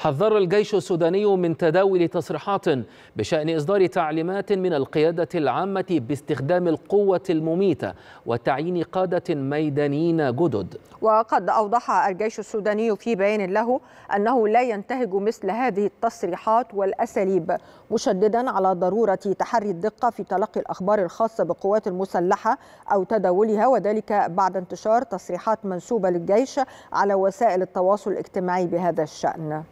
حذر الجيش السوداني من تداول تصريحات بشأن إصدار تعليمات من القيادة العامة باستخدام القوة المميتة وتعيين قادة ميدانيين جدد وقد أوضح الجيش السوداني في بيان له أنه لا ينتهج مثل هذه التصريحات والأساليب مشددا على ضرورة تحري الدقة في تلقي الأخبار الخاصة بالقوات المسلحة أو تداولها وذلك بعد انتشار تصريحات منسوبة للجيش على وسائل التواصل الاجتماعي بهذا الشأن